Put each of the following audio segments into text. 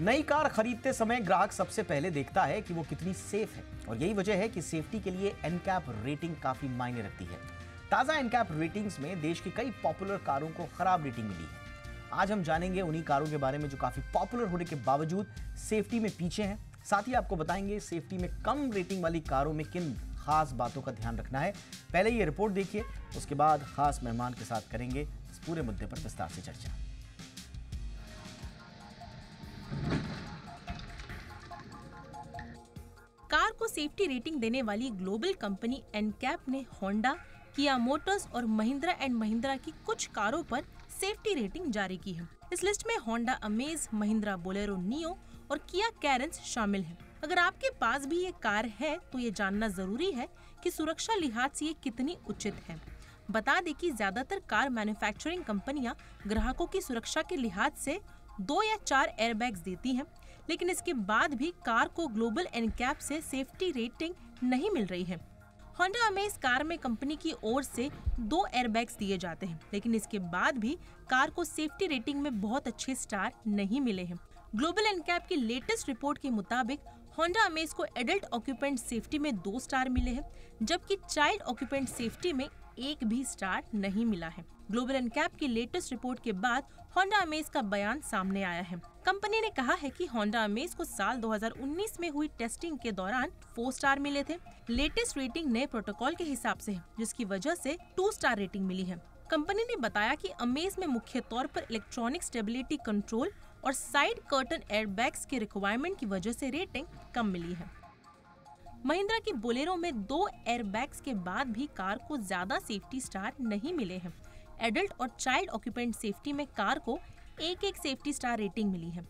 नई कार खरीदते समय ग्राहक सबसे पहले देखता है कि वो कितनी सेफ है और यही वजह है कि सेफ्टी के लिए एनकैप रेटिंग काफी मायने रखती है ताज़ा एनकैप रेटिंग्स में देश की कई पॉपुलर कारों को खराब रेटिंग मिली है आज हम जानेंगे उन्हीं कारों के बारे में जो काफी पॉपुलर होने के बावजूद सेफ्टी में पीछे हैं साथ ही आपको बताएंगे सेफ्टी में कम रेटिंग वाली कारों में किन खास बातों का ध्यान रखना है पहले ये रिपोर्ट देखिए उसके बाद खास मेहमान के साथ करेंगे इस पूरे मुद्दे पर विस्तार से चर्चा को सेफ्टी रेटिंग देने वाली ग्लोबल कंपनी एनकैप ने होंडा किया मोटर्स और महिंद्रा एंड महिंद्रा की कुछ कारों पर सेफ्टी रेटिंग जारी की है इस लिस्ट में Honda Amaze Mahindra Bolero Neo और किया कैरेंस शामिल है अगर आपके पास भी ये कार है तो ये जानना जरूरी है कि सुरक्षा लिहाज से ये कितनी उचित है बता दें कि ज्यादातर कार मैन्युफैक्चरिंग कंपनियां ग्राहकों की सुरक्षा के लिहाज से दो या चार एयरबैग्स देती हैं लेकिन इसके बाद भी कार को ग्लोबल एनकैप से सेफ्टी रेटिंग नहीं मिल रही है होंडा अमेज कार में कंपनी की ओर से दो एयरबैग्स दिए जाते हैं लेकिन इसके बाद भी कार को सेफ्टी रेटिंग में बहुत अच्छे स्टार नहीं मिले हैं ग्लोबल एनकैप की लेटेस्ट रिपोर्ट के मुताबिक होंडा अमेज को एडल्ट ऑक्यूपेंट सेफ्टी में दो स्टार मिले हैं जबकि चाइल्ड ऑक्यूपेंट सेफ्टी में एक भी स्टार नहीं मिला है ग्लोबल एनकैप की लेटेस्ट रिपोर्ट के बाद होंडा अमेज का बयान सामने आया है कंपनी ने कहा है कि होंडा अमेज को साल 2019 में हुई टेस्टिंग के दौरान फोर स्टार मिले थे लेटेस्ट रेटिंग नए प्रोटोकॉल के हिसाब से है जिसकी वजह से टू स्टार रेटिंग मिली है कंपनी ने बताया कि अमेज में मुख्य तौर पर इलेक्ट्रॉनिक स्टेबिलिटी कंट्रोल और साइड कर्टन एयरबैग्स के रिक्वायरमेंट की वजह से रेटिंग कम मिली है महिंद्रा की बोलेरो में दो एयरबैग्स के बाद भी कार को ज्यादा सेफ्टी स्टार नहीं मिले हैं एडल्ट और चाइल्ड ऑक्यूपेंट सेफ्टी में कार को एक एक सेफ्टी स्टार रेटिंग मिली है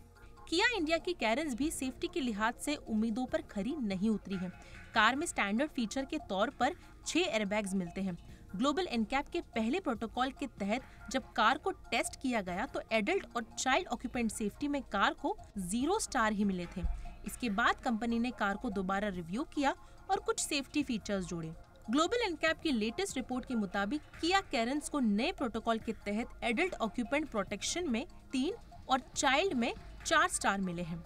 किया इंडिया की कैरेंस भी सेफ्टी के लिहाज से उम्मीदों पर खरी नहीं उतरी है कार में स्टैंडर्ड फीचर के तौर पर छह एयरबैग्स मिलते हैं ग्लोबल एनकैप के पहले प्रोटोकॉल के तहत जब कार को टेस्ट किया गया तो एडल्ट और चाइल्ड ऑक्यूपेंट सेफ्टी में कार को जीरो स्टार ही मिले थे इसके बाद कंपनी ने कार को दोबारा रिव्यू किया और कुछ सेफ्टी फीचर्स जोड़े ग्लोबल एनकैप की लेटेस्ट रिपोर्ट के मुताबिक किया कैरेंस को नए प्रोटोकॉल के तहत एडल्ट ऑक्यूपेंट प्रोटेक्शन में तीन और चाइल्ड में चार स्टार मिले हैं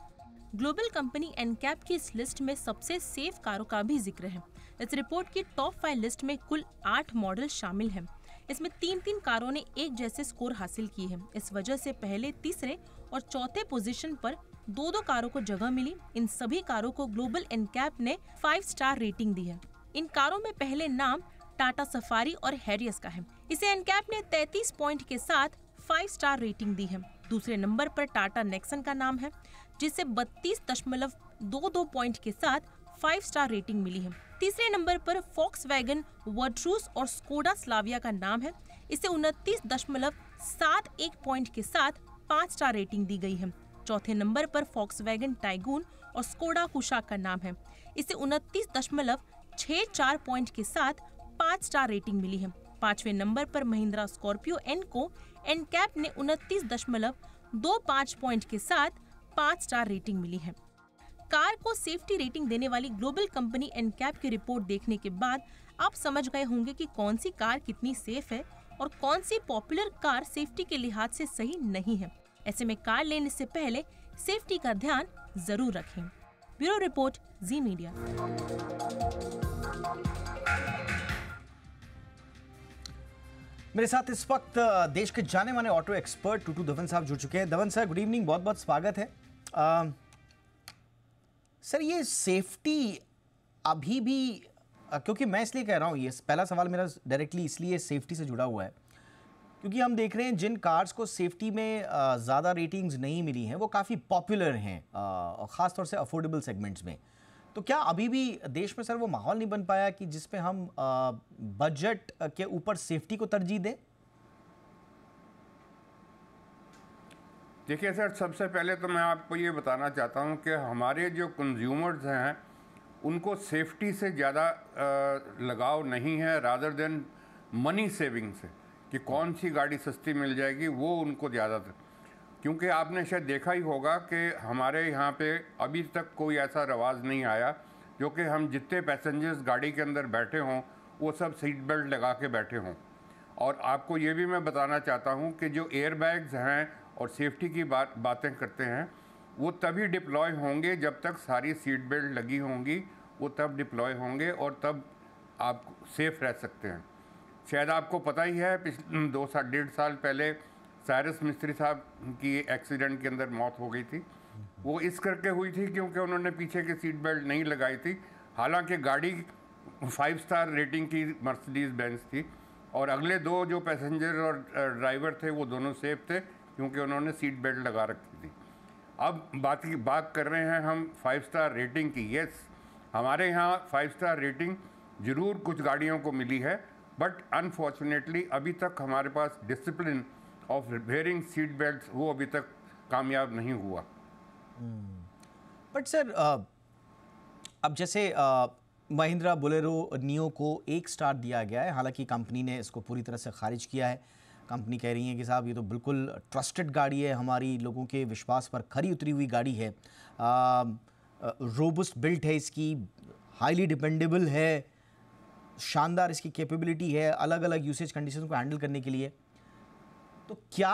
ग्लोबल कंपनी एनकैप की इस लिस्ट में सबसे सेफ कारों का भी जिक्र है इस रिपोर्ट की टॉप फाइव लिस्ट में कुल आठ मॉडल शामिल हैं इसमें तीन तीन कारों ने एक जैसे स्कोर हासिल किए हैं इस वजह से पहले तीसरे और चौथे पोजीशन पर दो दो कारों को जगह मिली इन सभी कारों को ग्लोबल एनकैप ने फाइव स्टार रेटिंग दी है इन कारों में पहले नाम टाटा सफारी और हैरियस का है इसे एनकैप ने 33 पॉइंट के साथ फाइव स्टार रेटिंग दी है दूसरे नंबर पर टाटा नेक्सन का नाम है जिसे बत्तीस दशमलव दो दो पॉइंट के साथ फाइव स्टार रेटिंग मिली है तीसरे नंबर पर फॉक्स वैगन वर्ड्रूस और स्कोडा स्लाविया का नाम है इसे उनतीस दशमलव सात एक पॉइंट के साथ पाँच स्टार रेटिंग दी गई है चौथे नंबर पर फॉक्स वैगन टाइगून और स्कोडा कुशाक का नाम है इसे उनतीस दशमलव छह चार पॉइंट के साथ पाँच स्टार रेटिंग मिली है पांचवें नंबर पर महिंद्रा स्कॉर्पियो एन को एन कैप ने उनतीस दशमलव दो पाँच पॉइंट के साथ पाँच स्टार रेटिंग मिली है कार को सेफ्टी रेटिंग देने वाली ग्लोबल कंपनी एन कैप की रिपोर्ट देखने के बाद आप समझ गए होंगे कि कौन सी कार कितनी सेफ है और कौन सी पॉपुलर कार सेफ्टी के लिहाज से सही नहीं है ऐसे में कार लेने से पहले सेफ्टी का ध्यान जरूर रखें ब्यूरो रिपोर्ट जी मीडिया मेरे साथ इस वक्त देश के जाने माने ऑटो एक्सपर्ट टूटू धवन साहब जुड़ चुके हैं धवन सर गुड इवनिंग बहुत बहुत स्वागत है आ, सर ये सेफ्टी अभी भी क्योंकि मैं इसलिए कह रहा हूँ ये पहला सवाल मेरा डायरेक्टली इसलिए सेफ्टी से जुड़ा हुआ है क्योंकि हम देख रहे हैं जिन कार्स को सेफ्टी में ज़्यादा रेटिंग्स नहीं मिली हैं वो काफ़ी पॉपुलर हैं ख़ासतौर से अफोर्डेबल सेगमेंट्स में तो क्या अभी भी देश में सर वो माहौल नहीं बन पाया कि जिसपे हम बजट के ऊपर सेफ्टी को तरजीह दें देखिए सर सबसे पहले तो मैं आपको ये बताना चाहता हूँ कि हमारे जो कंज्यूमर्स हैं उनको सेफ्टी से ज़्यादा लगाव नहीं है रादर देन मनी सेविंग से कि कौन सी गाड़ी सस्ती मिल जाएगी वो उनको ज़्यादातर क्योंकि आपने शायद देखा ही होगा कि हमारे यहाँ पे अभी तक कोई ऐसा रवाज नहीं आया जो कि हम जितने पैसेंजर्स गाड़ी के अंदर बैठे हों वो सब सीट बेल्ट लगा के बैठे हों और आपको ये भी मैं बताना चाहता हूँ कि जो एयर बैग्स हैं और सेफ्टी की बात बातें करते हैं वो तभी डिप्लॉय होंगे जब तक सारी सीट बेल्ट लगी होंगी वो तब डिप्लॉय होंगे और तब आप सेफ़ रह सकते हैं शायद आपको पता ही है पिछले दो साल डेढ़ साल पहले साइरस मिस्त्री साहब की एक्सीडेंट के अंदर मौत हो गई थी वो इस करके हुई थी क्योंकि उन्होंने पीछे की सीट बेल्ट नहीं लगाई थी हालांकि गाड़ी फाइव स्टार रेटिंग की मर्सिडीज़ बेंस थी और अगले दो जो पैसेंजर और ड्राइवर थे वो दोनों सेफ थे क्योंकि उन्होंने सीट बेल्ट लगा रखी थी अब बात की बात कर रहे हैं हम फाइव स्टार रेटिंग की यस हमारे यहाँ फाइव स्टार रेटिंग ज़रूर कुछ गाड़ियों को मिली है बट अनफॉर्चुनेटली अभी तक हमारे पास discipline of repairing seat belt वो अभी तक कामयाब नहीं हुआ बट hmm. सर uh, अब जैसे uh, महिंद्रा बुलेरो नियो को एक स्टार दिया गया है हालांकि कंपनी ने इसको पूरी तरह से खारिज किया है कंपनी कह रही है कि साहब ये तो बिल्कुल ट्रस्टेड गाड़ी है हमारी लोगों के विश्वास पर खरी उतरी हुई गाड़ी है रोबस्ट uh, बिल्ट है इसकी हाईली डिपेंडेबल है शानदार इसकी कैपेबिलिटी है अलग अलग यूसेज कंडीशन को हैंडल करने के लिए तो क्या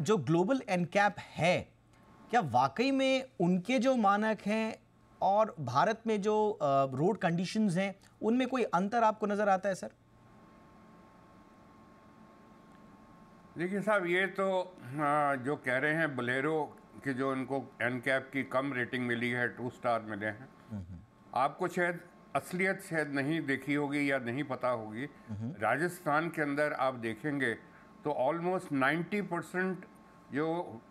जो ग्लोबल एनकैप है क्या वाकई में उनके जो मानक हैं और भारत में जो रोड कंडीशंस हैं उनमें कोई अंतर आपको नज़र आता है सर देखिए साहब ये तो जो कह रहे हैं बलेरो के जो इनको एन कैप की कम रेटिंग मिली है टू स्टार मिले हैं हम्म, हम्म। आपको शायद असलियत शायद नहीं देखी होगी या नहीं पता होगी हम्म, राजस्थान के अंदर आप देखेंगे तो ऑलमोस्ट 90 परसेंट जो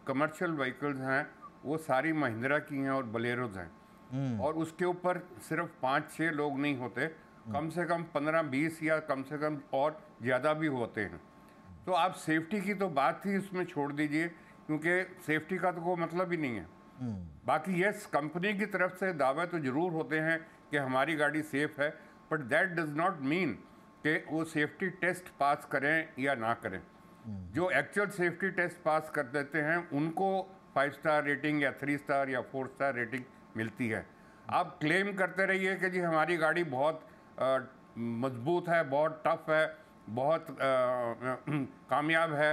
कमर्शियल व्हीकल्स हैं वो सारी महिंद्रा की हैं और बलेरोज हैं हम्म। और उसके ऊपर सिर्फ पाँच छः लोग नहीं होते हम्म। कम से कम पंद्रह बीस या कम से कम और ज़्यादा भी होते हैं तो आप सेफ्टी की तो बात ही उसमें छोड़ दीजिए क्योंकि सेफ्टी का तो कोई मतलब ही नहीं है हम्म। बाकी यस कंपनी की तरफ से दावे तो ज़रूर होते हैं कि हमारी गाड़ी सेफ़ है but that does not mean कि वो सेफ्टी टेस्ट पास करें या ना करें जो एक्चुअल सेफ्टी टेस्ट पास कर देते हैं उनको फाइव स्टार रेटिंग या थ्री स्टार या फोर स्टार रेटिंग मिलती है आप क्लेम करते रहिए कि जी हमारी गाड़ी बहुत मजबूत है बहुत टफ है बहुत कामयाब है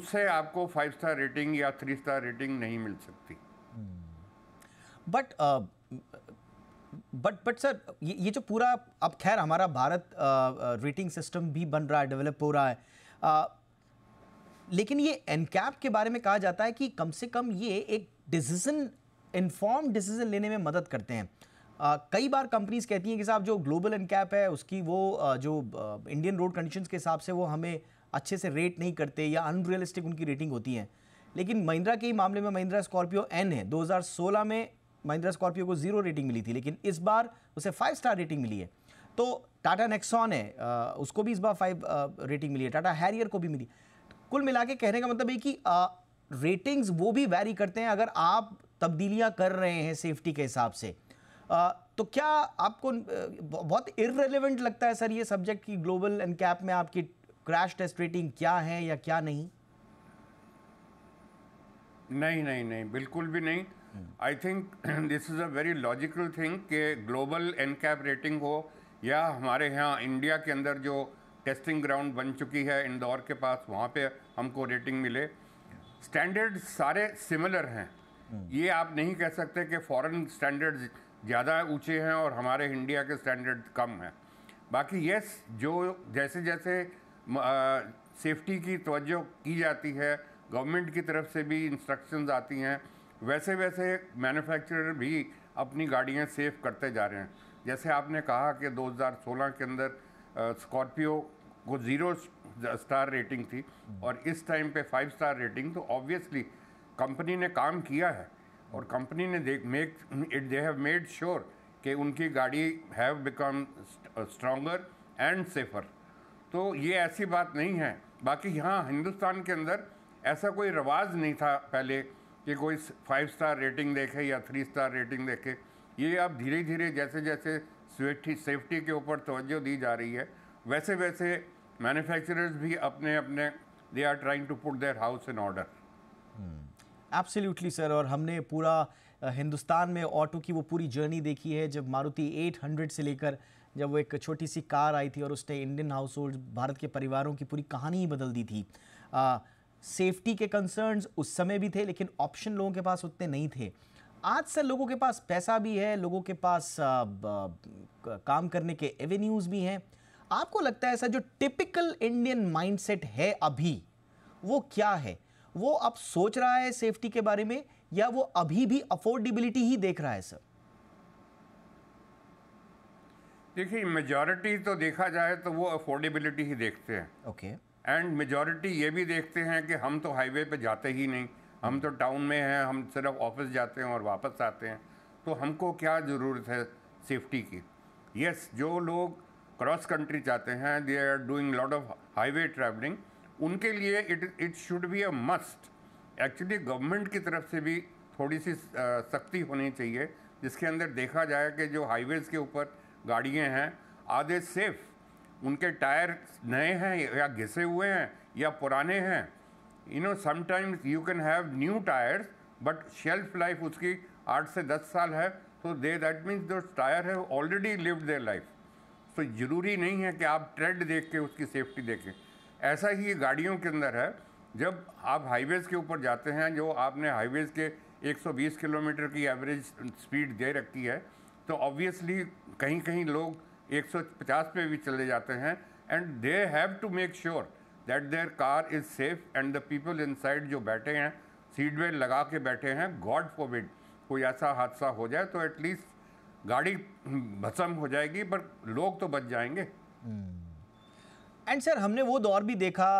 उससे आपको फाइव स्टार रेटिंग या थ्री स्टार रेटिंग नहीं मिल सकती बट बट बट सर ये जो पूरा अब खैर हमारा भारत रेटिंग सिस्टम भी बन रहा है डेवलप हो रहा है लेकिन ये एनकैप के बारे में कहा जाता है कि कम से कम ये एक डिसीजन इन्फॉर्म डिसीजन लेने में मदद करते हैं आ, कई बार कंपनीज कहती हैं कि साहब जो ग्लोबल एनकैप है उसकी वो आ, जो आ, इंडियन रोड कंडीशंस के हिसाब से वो हमें अच्छे से रेट नहीं करते या अनरियलिस्टिक उनकी रेटिंग होती है लेकिन महिंद्रा के ही मामले में महिंद्रा स्कॉर्पियो एन है 2016 में महिंद्रा स्कॉर्पियो को जीरो रेटिंग मिली थी लेकिन इस बार उसे फाइव स्टार रेटिंग मिली है तो टाटा नेक्सॉन है उसको भी इस बार फाइव रेटिंग मिली है टाटा हैरियर को भी मिली कुल मिला के कहने का मतलब ये कि आ, रेटिंग्स वो भी वैरी करते हैं अगर आप तब्दीलियां कर रहे हैं सेफ्टी के हिसाब से आ, तो क्या आपको बहुत इरेलीवेंट लगता है सर ये सब्जेक्ट की ग्लोबल एंड कैप में आपकी क्रैश टेस्ट रेटिंग क्या है या क्या नहीं नहीं नहीं नहीं बिल्कुल भी नहीं I think this is a very logical thing कि ग्लोबल एन कैप रेटिंग हो या हमारे यहाँ इंडिया के अंदर जो टेस्टिंग ग्राउंड बन चुकी है इंदौर के पास वहाँ पे हमको रेटिंग मिले स्टैंडर्ड सारे सिमिलर हैं हम्म। ये आप नहीं कह सकते कि फॉरेन स्टैंडर्ड ज़्यादा ऊँचे हैं और हमारे इंडिया के स्टैंडर्ड कम हैं बाकी यस जो जैसे जैसे सेफ्टी की तवज्जो की जाती है गवर्नमेंट की तरफ से भी इंस्ट्रक्शंस आती हैं वैसे वैसे मैन्युफैक्चरर भी अपनी गाड़ियाँ सेफ करते जा रहे हैं जैसे आपने कहा कि 2016 के अंदर स्कॉर्पियो को ज़ीरो स्टार रेटिंग थी और इस टाइम पे फाइव स्टार रेटिंग तो ऑब्वियसली कंपनी ने काम किया है और कंपनी ने देख make it they have made sure कि उनकी गाड़ी have become stronger and safer तो ये ऐसी बात नहीं है बाकी यहाँ हिंदुस्तान के अंदर ऐसा कोई रवाज नहीं था पहले कि कोई फाइव स्टार रेटिंग देखे या थ्री स्टार रेटिंग देखे ये अब धीरे धीरे जैसे जैसे सेफ्टी सेफ्टी के ऊपर तोज्जो दी जा रही है वैसे वैसे मैन्युफैक्चरर्स भी अपने अपने they are trying to put their house in order absolutely sir और हमने पूरा हिंदुस्तान में ऑटो की वो पूरी जर्नी देखी है जब मारुति 800 से लेकर जब वो एक छोटी सी कार आई थी और उसने इंडियन हाउस होल्ड भारत के परिवारों की पूरी कहानी ही बदल दी थी सेफ्टी के कंसर्न्स उस समय भी थे लेकिन ऑप्शन लोगों के पास उतने नहीं थे आज से लोगों के पास पैसा भी है लोगों के पास काम करने के एवेन्यूज भी हैं आपको लगता है ऐसा जो टिपिकल इंडियन माइंडसेट है अभी वो क्या है वो अब सोच रहा है सेफ्टी के बारे में या वो अभी भी अफोर्डेबिलिटी ही देख रहा है सर देखिए मेजॉरिटी तो देखा जाए तो वो अफोर्डेबिलिटी ही देखते हैं ओके एंड मेजॉरिटी ये भी देखते हैं कि हम तो हाईवे पे जाते ही नहीं हम तो टाउन में हैं हम सिर्फ ऑफिस जाते हैं और वापस आते हैं तो हमको क्या ज़रूरत है सेफ्टी की यस जो लोग क्रॉस कंट्री जाते हैं they are doing lot of highway travelling उनके लिए it it should be a must actually government की तरफ से भी थोड़ी सी सख्ती होनी चाहिए जिसके अंदर देखा जाए कि जो हाईवेज़ के ऊपर गाड़ियाँ हैं आधे सेफ़ उनके टायर नए हैं या घिसे हुए हैं या पुराने हैं you know sometimes you can have new tyres but shelf life उसकी आठ से दस साल है तो दे दैट मीन्स दो टायर है ऑलरेडी लिव्ड देयर लाइफ तो ज़रूरी नहीं है कि आप ट्रेड देख के उसकी सेफ्टी देखें ऐसा ही गाड़ियों के अंदर है जब आप हाईवेज़ के ऊपर जाते हैं जो आपने हाईवेज़ के 120 किलोमीटर की एवरेज स्पीड दे रखी है तो ऑब्वियसली कहीं कहीं लोग 150 पे भी चले जाते हैं and they have to make sure that their car is safe and the people inside जो बैठे हैं सीट बेल्ट लगा के बैठे हैं गॉड फॉरबिड कोई ऐसा हादसा हो जाए तो एटलीस्ट गाड़ी भसम हो जाएगी पर लोग तो बच जाएंगे एंड hmm. सर हमने वो दौर भी देखा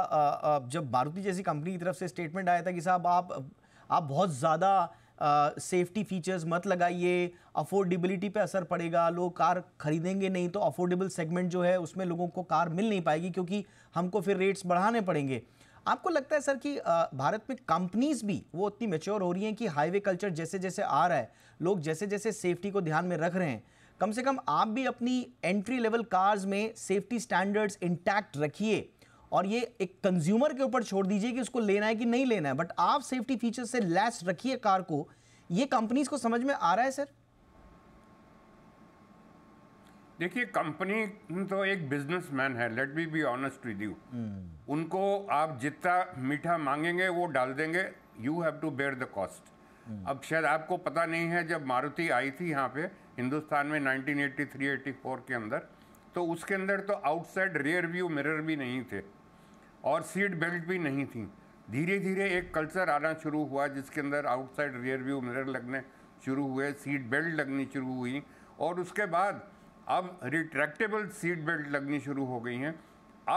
जब मारुति जैसी कंपनी की तरफ से स्टेटमेंट आया था कि साहब आप आप बहुत ज़्यादा सेफ्टी फीचर्स मत लगाइए अफोर्डेबिलिटी पे असर पड़ेगा लोग कार खरीदेंगे नहीं तो अफोर्डेबल सेगमेंट जो है उसमें लोगों को कार मिल नहीं पाएगी क्योंकि हमको फिर रेट्स बढ़ाने पड़ेंगे आपको लगता है सर कि भारत में कंपनीज भी वो उतनी मेच्योर हो रही हैं कि हाईवे कल्चर जैसे जैसे आ रहा है लोग जैसे जैसे सेफ्टी को ध्यान में रख रहे हैं कम से कम आप भी अपनी एंट्री लेवल कार्स में सेफ्टी स्टैंडर्ड्स इंटैक्ट रखिए और ये एक कंज्यूमर के ऊपर छोड़ दीजिए कि उसको लेना है कि नहीं लेना है बट आप सेफ्टी फीचर से लेस रखिए कार को ये कंपनीज को समझ में आ रहा है सर देखिए कंपनी तो एक बिजनेसमैन है let be be honest with you उनको आप जितना मीठा मांगेंगे वो डाल देंगे you have to bear the cost अब शायद आपको पता नहीं है जब मारुति आई थी यहाँ पे हिंदुस्तान में 1983-84 के अंदर तो उसके अंदर तो आउटसाइड रियर व्यू मिरर भी नहीं थे और सीट बेल्ट भी नहीं थी धीरे धीरे एक कल्चर आना शुरू हुआ जिसके अंदर आउटसाइड रियर व्यू मिरर लगने शुरू हुए सीट बेल्ट लगनी शुरू हुई और उसके बाद अब रिट्रैक्टेबल सीट बेल्ट लगनी शुरू हो गई हैं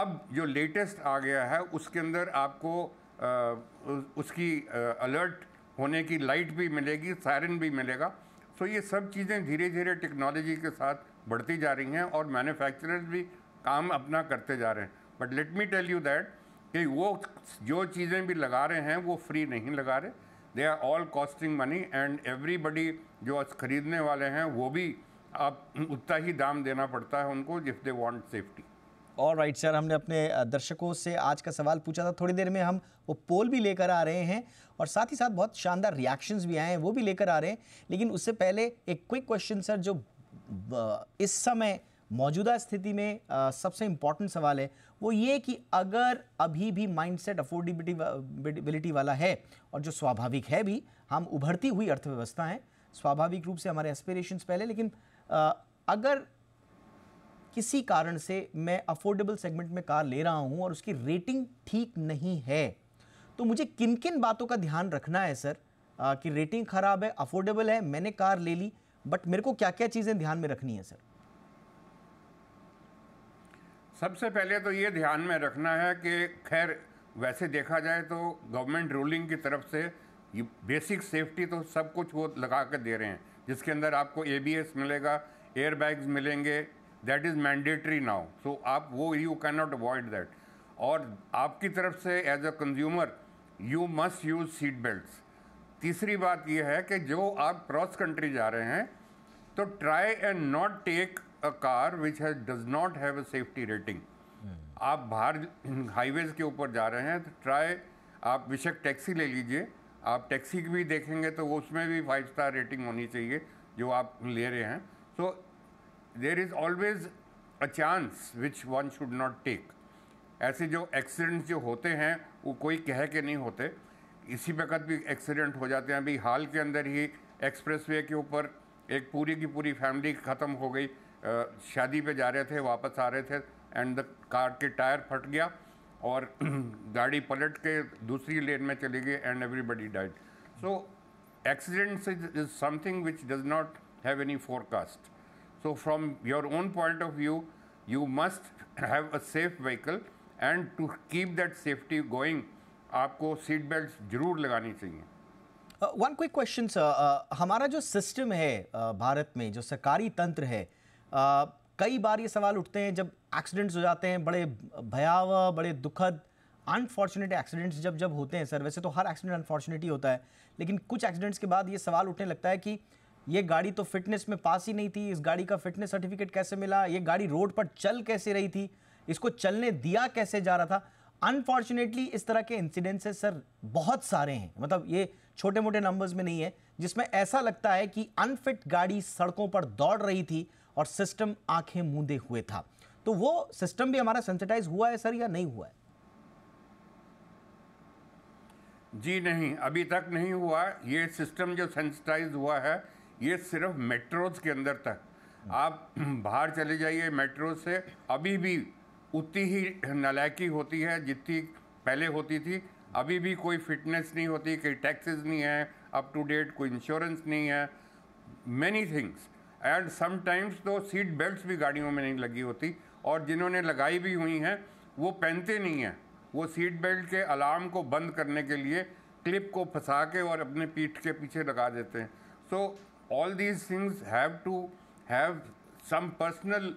अब जो लेटेस्ट आ गया है उसके अंदर आपको आ, उसकी आ, अलर्ट होने की लाइट भी मिलेगी सायरन भी मिलेगा सो ये सब चीज़ें धीरे धीरे टेक्नोलॉजी के साथ बढ़ती जा रही हैं और मैन्युफैक्चरर्स भी काम अपना करते जा रहे हैं but let me tell you that कि वो जो चीज़ें भी लगा रहे हैं वो फ्री नहीं लगा रहे they are all costing money and everybody जो खरीदने वाले हैं वो भी अब उतना ही दाम देना पड़ता है उनको इफ़ दे वांट सेफ्टी और राइट सर हमने अपने दर्शकों से आज का सवाल पूछा था थोड़ी देर में हम वो पोल भी लेकर आ रहे हैं और साथ ही साथ बहुत शानदार रिएक्शंस भी आए हैं वो भी लेकर आ रहे हैं लेकिन उससे पहले एक क्विक क्वेश्चन सर जो इस समय मौजूदा स्थिति में आ, सबसे इम्पॉर्टेंट सवाल है वो ये कि अगर अभी भी माइंडसेट अफोर्डेबिलिटी वाला है और जो स्वाभाविक है भी हम उभरती हुई अर्थव्यवस्था हैं स्वाभाविक रूप से हमारे एस्पिरेशंस पहले लेकिन आ, अगर किसी कारण से मैं अफोर्डेबल सेगमेंट में कार ले रहा हूँ और उसकी रेटिंग ठीक नहीं है तो मुझे किन किन बातों का ध्यान रखना है सर आ, कि रेटिंग ख़राब है अफोर्डेबल है मैंने कार ले ली बट मेरे को क्या क्या चीज़ें ध्यान में रखनी है सर सबसे पहले तो ये ध्यान में रखना है कि खैर वैसे देखा जाए तो गवर्नमेंट रूलिंग की तरफ से ये बेसिक सेफ्टी तो सब कुछ वो लगा कर दे रहे हैं जिसके अंदर आपको ए मिलेगा एयर बैग्स मिलेंगे that is mandatory now so आप वो you can not avoid that और आपकी तरफ से as a consumer you must use seat belt तीसरी बात यह है कि जो आप क्रॉस कंट्री जा रहे हैं तो try and not take a car which has does not have a safety rating आप बाहर हाईवेज के ऊपर जा रहे हैं तो ट्राई आप बेशक टैक्सी ले लीजिए आप टैक्सी भी देखेंगे तो उसमें भी फाइव स्टार रेटिंग होनी चाहिए जो आप ले रहे हैं so there is always a chance which one should not take ऐसे जो एक्सीडेंट जो होते हैं वो कोई कह के नहीं होते इसी वक्त भी एक्सीडेंट हो जाते हैं अभी हाल के अंदर ही एक्सप्रेसवे के ऊपर एक पूरी की पूरी फैमिली ख़त्म हो गई शादी पे जा रहे थे वापस आ रहे थे एंड द कार के टायर फट गया और गाड़ी पलट के दूसरी लेन में चली गई and everybody died so accidents is something which does not have any forecast so from your own point of view you must have a safe vehicle and to keep that safety going आपको seat belt जरूर लगानी चाहिए one quick question sir हमारा जो system है uh, Bharat में जो सरकारी तंत्र है कई बार ये सवाल उठते हैं जब एक्सीडेंट्स हो जाते हैं बड़े भयावह बड़े दुखद अनफॉर्चुनेट एक्सीडेंट्स जब जब होते हैं सर वैसे तो हर एक्सीडेंट अनफॉर्चुनेट ही होता है लेकिन कुछ एक्सीडेंट्स के बाद ये सवाल उठने लगता है कि ये गाड़ी तो फिटनेस में पास ही नहीं थी इस गाड़ी का फिटनेस सर्टिफिकेट कैसे मिला ये गाड़ी रोड पर चल कैसे रही थी इसको चलने दिया कैसे जा रहा था अनफॉर्चुनेटली इस तरह के इंसिडेंट्स सर बहुत सारे हैं मतलब ये छोटे मोटे नंबर्स में नहीं है जिसमें ऐसा लगता है कि अनफिट गाड़ी सड़कों पर दौड़ रही थी और सिस्टम आंखें मूंदे हुए था तो वो सिस्टम भी हमारा सेंसिटाइज हुआ है सर या नहीं हुआ है जी नहीं अभी तक नहीं हुआ ये सिस्टम जो सेंसिटाइज हुआ है ये सिर्फ मेट्रोज के अंदर तक आप बाहर चले जाइए मेट्रो से अभी भी उतनी ही नलायकी होती है जितनी पहले होती थी अभी भी कोई फिटनेस नहीं होती कोई टैक्सेस नहीं है अप टू डेट कोई इंश्योरेंस नहीं है मैनी थिंग्स एंड समटाइम्स तो सीट बेल्ट भी गाड़ियों में नहीं लगी होती और जिन्होंने लगाई भी हुई हैं वो पहनते नहीं हैं वो सीट बेल्ट के अलार्म को बंद करने के लिए क्लिप को फंसा के और अपने पीठ के पीछे लगा देते हैं so all these things have to have some personal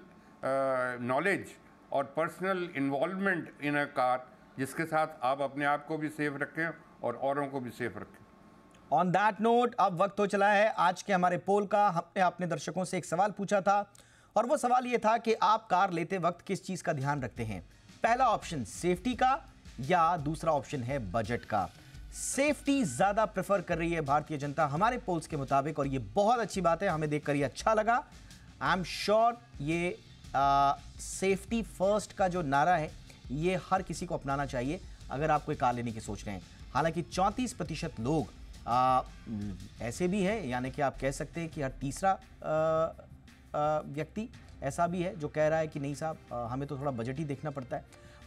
knowledge और personal involvement in a car जिसके साथ आप अपने आप को भी सेफ रखें और औरों को भी सेफ रखें ऑन दैट नोट अब वक्त हो चला है आज के हमारे पोल का हमने अपने दर्शकों से एक सवाल पूछा था और वो सवाल ये था कि आप कार लेते वक्त किस चीज़ का ध्यान रखते हैं पहला ऑप्शन सेफ्टी का या दूसरा ऑप्शन है बजट का सेफ्टी ज़्यादा प्रेफर कर रही है भारतीय जनता हमारे पोल्स के मुताबिक और ये बहुत अच्छी बात है हमें देखकर ये अच्छा लगा आई एम श्योर ये सेफ्टी फर्स्ट का जो नारा है ये हर किसी को अपनाना चाहिए अगर आप कोई कार लेने की सोच रहे हैं हालांकि चौंतीस प्रतिशत लोग आ, ऐसे भी हैं यानी कि आप कह सकते हैं कि हर तीसरा व्यक्ति ऐसा भी है जो कह रहा है कि नहीं साहब हमें तो थोड़ा बजट ही देखना पड़ता है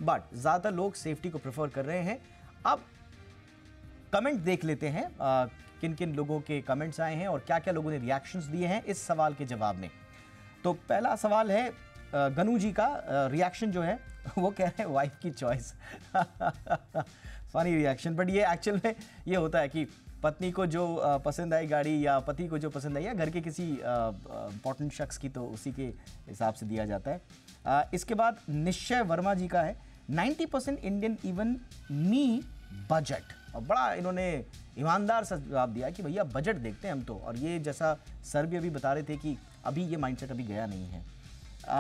बट ज़्यादातर लोग सेफ्टी को प्रेफर कर रहे हैं अब कमेंट देख लेते हैं आ, किन किन लोगों के कमेंट्स आए हैं और क्या क्या लोगों ने रिएक्शंस दिए हैं इस सवाल के जवाब में तो पहला सवाल है गनू जी का रिएक्शन जो है वो कह रहे हैं वाइफ की चॉइस फनी रिएक्शन बट ये एक्चुअल में ये होता है कि पत्नी को जो पसंद आई गाड़ी या पति को जो पसंद आई या घर के किसी इंपॉर्टेंट शख्स की तो उसी के हिसाब से दिया जाता है इसके बाद निश्चय वर्मा जी का है 90 percent Indian even me budget और बड़ा इन्होंने ईमानदार सा जवाब दिया कि भैया बजट देखते हैं हम तो और ये जैसा सर भी अभी बता रहे थे कि अभी ये माइंडसेट अभी गया नहीं है आ,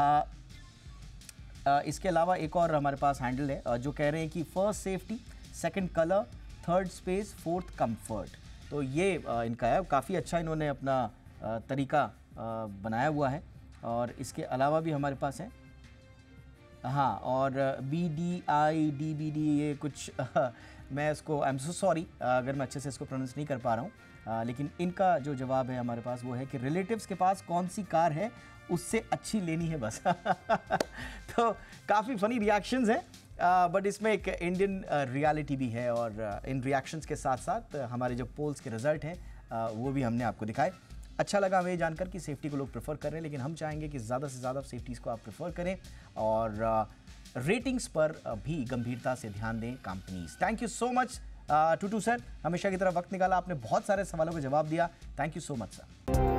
आ, इसके अलावा एक और हमारे पास हैंडल है जो कह रहे हैं कि first safety second colour third space fourth comfort तो ये इनका है काफ़ी अच्छा इन्होंने अपना तरीका बनाया हुआ है और इसके अलावा भी हमारे पास है हाँ और B D I D B D ये कुछ आ, मैं इसको आई एम सो सॉरी अगर मैं अच्छे से इसको प्रोनाउंस नहीं कर पा रहा हूँ लेकिन इनका जो जवाब है हमारे पास वो है कि रिलेटिव्स के पास कौन सी कार है उससे अच्छी लेनी है बस तो काफ़ी फ़नी रिएक्शंस हैं बट इसमें एक इंडियन रियलिटी भी है और इन रिएक्शंस के साथ साथ हमारे जो पोल्स के रिजल्ट हैं वो भी हमने आपको दिखाए अच्छा लगा हमें जानकर कि सेफ्टी को लोग प्रेफर कर रहे हैं लेकिन हम चाहेंगे कि ज़्यादा से ज़्यादा सेफ्टीज़ को आप प्रेफर करें और रेटिंग्स पर भी गंभीरता से ध्यान दें companies thank you so much to to sir हमेशा की तरह वक्त निकाला आपने बहुत सारे सवालों का जवाब दिया thank you so much sir